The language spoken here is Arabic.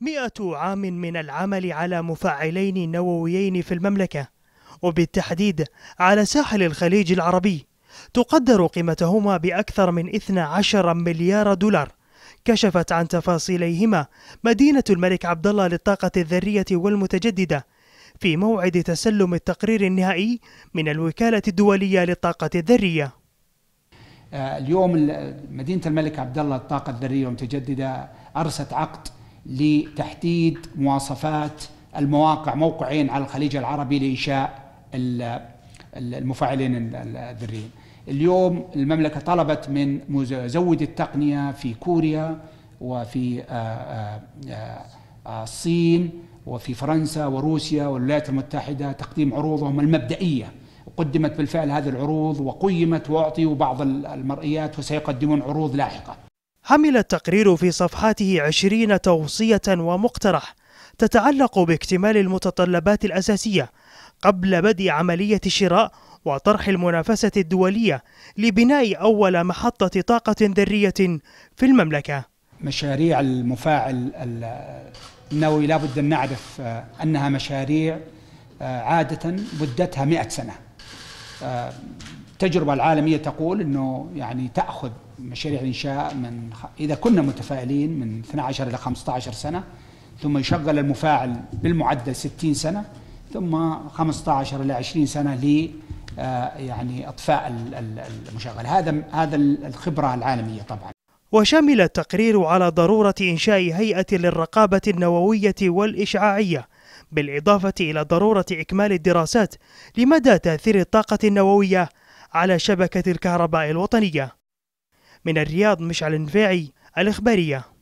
مئة عام من العمل على مفاعلين نوويين في المملكة وبالتحديد على ساحل الخليج العربي تقدر قيمتهما بأكثر من 12 مليار دولار كشفت عن تفاصيليهما مدينة الملك عبدالله للطاقة الذرية والمتجددة في موعد تسلم التقرير النهائي من الوكالة الدولية للطاقة الذرية. آه، اليوم مدينة الملك عبدالله للطاقة الذرية المتجددة أرست عقد لتحديد مواصفات المواقع موقعين على الخليج العربي لإنشاء المفاعلين الذريين اليوم المملكة طلبت من مزود التقنية في كوريا وفي آه، آه، آه، الصين وفي فرنسا وروسيا والولايات المتحدة تقديم عروضهم المبدئية قدمت بالفعل هذه العروض وقيمت وأعطي بعض المرئيات وسيقدمون عروض لاحقة حمل التقرير في صفحاته عشرين توصية ومقترح تتعلق باكتمال المتطلبات الأساسية قبل بدء عملية الشراء وطرح المنافسة الدولية لبناء أول محطة طاقة ذرية في المملكة مشاريع المفاعل النووي لابد أن نعرف آه، أنها مشاريع آه، عادة مدتها مئة سنة آه، التجربة العالمية تقول أنه يعني تأخذ مشاريع الإنشاء من إذا كنا متفائلين من 12 إلى 15 سنة ثم يشغل المفاعل بالمعدل 60 سنة ثم 15 إلى 20 سنة ل آه، يعني إطفاء المشغل هذا هذا الخبرة العالمية طبعا وشمل التقرير على ضرورة إنشاء هيئة للرقابة النووية والإشعاعية بالإضافة إلى ضرورة إكمال الدراسات لمدى تأثير الطاقة النووية على شبكة الكهرباء الوطنية من الرياض مشعل النفاعي الإخبارية